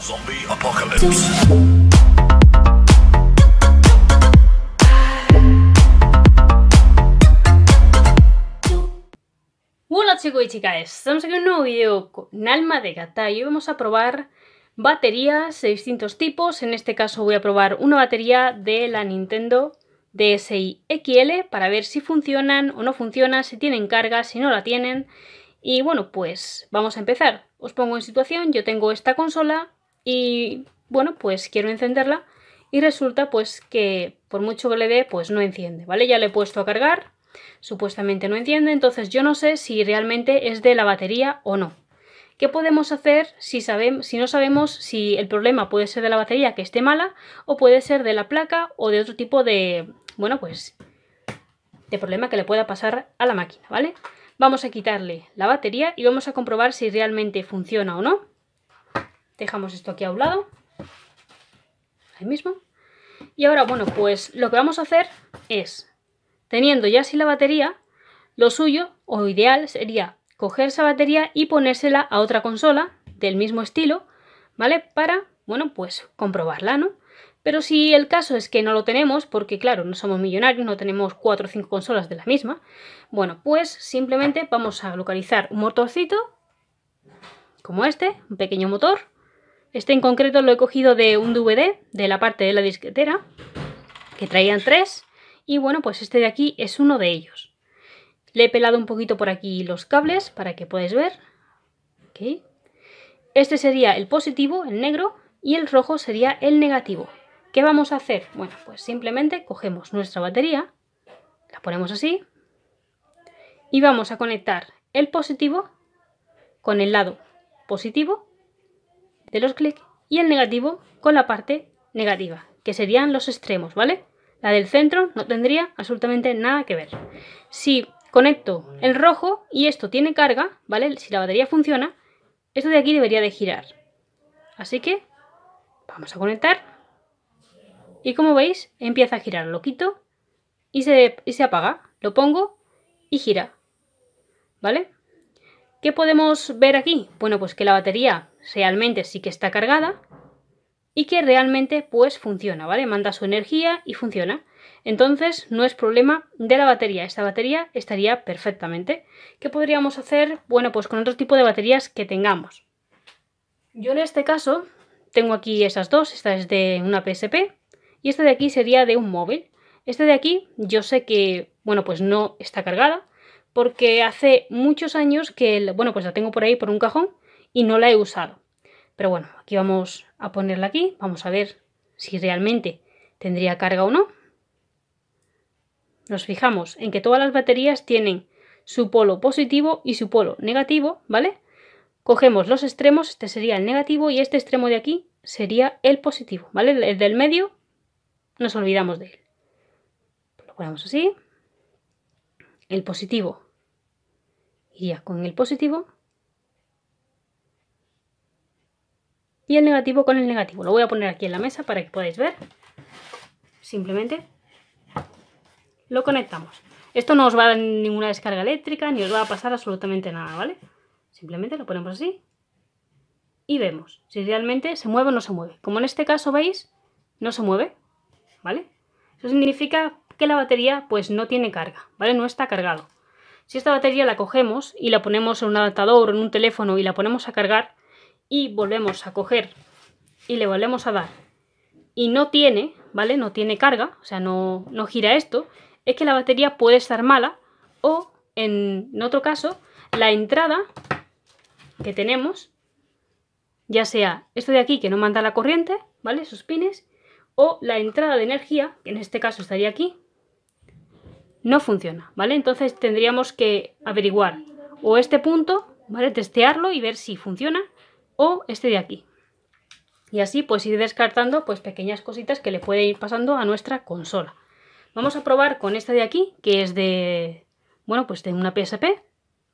Zombie Apocalypse. Hola chicos y chicas, estamos aquí en un nuevo video con Alma de Gata y hoy vamos a probar baterías de distintos tipos. En este caso voy a probar una batería de la Nintendo DSi XL para ver si funcionan o no funcionan, si tienen carga, si no la tienen. Y bueno, pues vamos a empezar. Os pongo en situación, yo tengo esta consola y bueno, pues quiero encenderla y resulta pues que por mucho que le dé, pues no enciende, ¿vale? Ya le he puesto a cargar, supuestamente no enciende, entonces yo no sé si realmente es de la batería o no. ¿Qué podemos hacer si, sabemos, si no sabemos si el problema puede ser de la batería que esté mala o puede ser de la placa o de otro tipo de, bueno, pues de problema que le pueda pasar a la máquina, ¿vale? Vamos a quitarle la batería y vamos a comprobar si realmente funciona o no. Dejamos esto aquí a un lado. Ahí mismo. Y ahora, bueno, pues lo que vamos a hacer es, teniendo ya así la batería, lo suyo o ideal sería coger esa batería y ponérsela a otra consola del mismo estilo, ¿vale? Para, bueno, pues comprobarla, ¿no? Pero si el caso es que no lo tenemos, porque claro, no somos millonarios, no tenemos cuatro o cinco consolas de la misma, bueno, pues simplemente vamos a localizar un motorcito, como este, un pequeño motor, este en concreto lo he cogido de un DVD, de la parte de la disquetera, que traían tres. Y bueno, pues este de aquí es uno de ellos. Le he pelado un poquito por aquí los cables para que podáis ver. Este sería el positivo, el negro, y el rojo sería el negativo. ¿Qué vamos a hacer? Bueno, pues simplemente cogemos nuestra batería, la ponemos así, y vamos a conectar el positivo con el lado positivo de los clics y el negativo con la parte negativa, que serían los extremos, ¿vale? La del centro no tendría absolutamente nada que ver. Si conecto el rojo y esto tiene carga, ¿vale? Si la batería funciona, esto de aquí debería de girar. Así que vamos a conectar. Y como veis, empieza a girar. Lo quito y se, se apaga. Lo pongo y gira. ¿Vale? ¿Qué podemos ver aquí? Bueno, pues que la batería realmente sí que está cargada y que realmente pues funciona, ¿vale? Manda su energía y funciona. Entonces no es problema de la batería, esta batería estaría perfectamente. ¿Qué podríamos hacer? Bueno, pues con otro tipo de baterías que tengamos. Yo en este caso tengo aquí esas dos, esta es de una PSP y esta de aquí sería de un móvil. este de aquí yo sé que, bueno, pues no está cargada porque hace muchos años que, el, bueno, pues la tengo por ahí por un cajón y no la he usado. Pero bueno, aquí vamos a ponerla aquí, vamos a ver si realmente tendría carga o no. Nos fijamos en que todas las baterías tienen su polo positivo y su polo negativo, ¿vale? Cogemos los extremos, este sería el negativo y este extremo de aquí sería el positivo, ¿vale? El del medio nos olvidamos de él. Lo ponemos así. El positivo iría con el positivo y el negativo con el negativo. Lo voy a poner aquí en la mesa para que podáis ver. Simplemente lo conectamos. Esto no os va a dar ninguna descarga eléctrica ni os va a pasar absolutamente nada, ¿vale? Simplemente lo ponemos así y vemos si realmente se mueve o no se mueve. Como en este caso veis, no se mueve, ¿vale? Eso significa que la batería pues no tiene carga, ¿vale? No está cargado. Si esta batería la cogemos y la ponemos en un adaptador o en un teléfono y la ponemos a cargar, y volvemos a coger y le volvemos a dar y no tiene, ¿vale? No tiene carga, o sea, no, gira esto, es que la batería puede estar mala o, en otro caso, la entrada que tenemos, ya sea esto de aquí que no manda la corriente, ¿vale? Sus pines, o la entrada de energía, que en este caso estaría aquí, no funciona, ¿vale? Entonces tendríamos que averiguar o este punto, ¿vale? Testearlo y ver si funciona o este de aquí. Y así pues ir descartando pues pequeñas cositas que le puede ir pasando a nuestra consola. Vamos a probar con esta de aquí, que es de, bueno, pues de una PSP,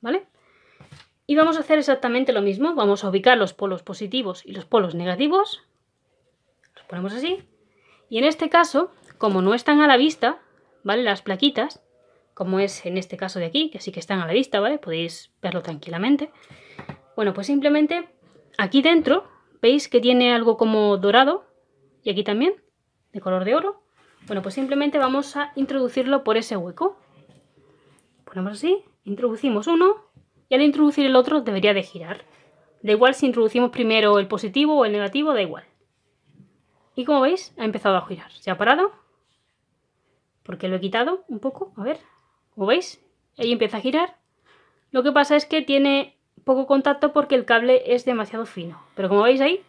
¿vale? Y vamos a hacer exactamente lo mismo, vamos a ubicar los polos positivos y los polos negativos, los ponemos así, y en este caso, como no están a la vista, ¿vale? Las plaquitas, como es en este caso de aquí, que sí que están a la vista, ¿vale? Podéis verlo tranquilamente. Bueno, pues simplemente Aquí dentro, veis que tiene algo como dorado, y aquí también, de color de oro. Bueno, pues simplemente vamos a introducirlo por ese hueco. Ponemos así, introducimos uno, y al introducir el otro debería de girar. Da igual si introducimos primero el positivo o el negativo, da igual. Y como veis, ha empezado a girar. Se ha parado, porque lo he quitado un poco, a ver, como veis, ahí empieza a girar. Lo que pasa es que tiene poco contacto porque el cable es demasiado fino. Pero como veis ahí,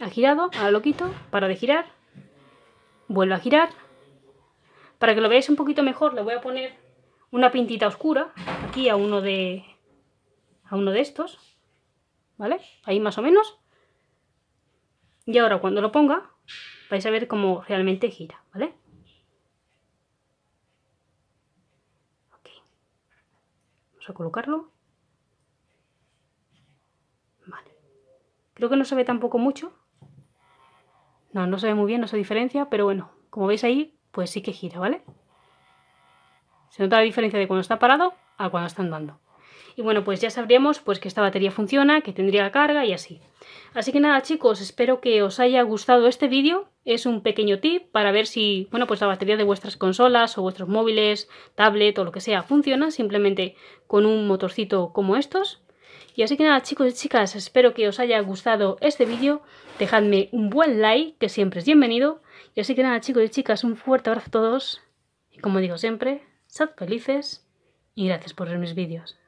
ha girado, ahora lo quito, para de girar, vuelvo a girar. Para que lo veáis un poquito mejor le voy a poner una pintita oscura aquí a uno de, a uno de estos, ¿vale? Ahí más o menos. Y ahora cuando lo ponga vais a ver cómo realmente gira, ¿vale? Vamos a colocarlo. Creo que no se ve tampoco mucho. No, no se ve muy bien, no se diferencia, pero bueno, como veis ahí, pues sí que gira, ¿vale? Se nota la diferencia de cuando está parado a cuando está andando. Y bueno, pues ya sabríamos pues, que esta batería funciona, que tendría carga y así. Así que nada chicos, espero que os haya gustado este vídeo. Es un pequeño tip para ver si bueno, pues la batería de vuestras consolas o vuestros móviles, tablet o lo que sea funciona simplemente con un motorcito como estos. Y así que nada chicos y chicas, espero que os haya gustado este vídeo. Dejadme un buen like, que siempre es bienvenido. Y así que nada chicos y chicas, un fuerte abrazo a todos. Y como digo siempre, sed felices y gracias por ver mis vídeos.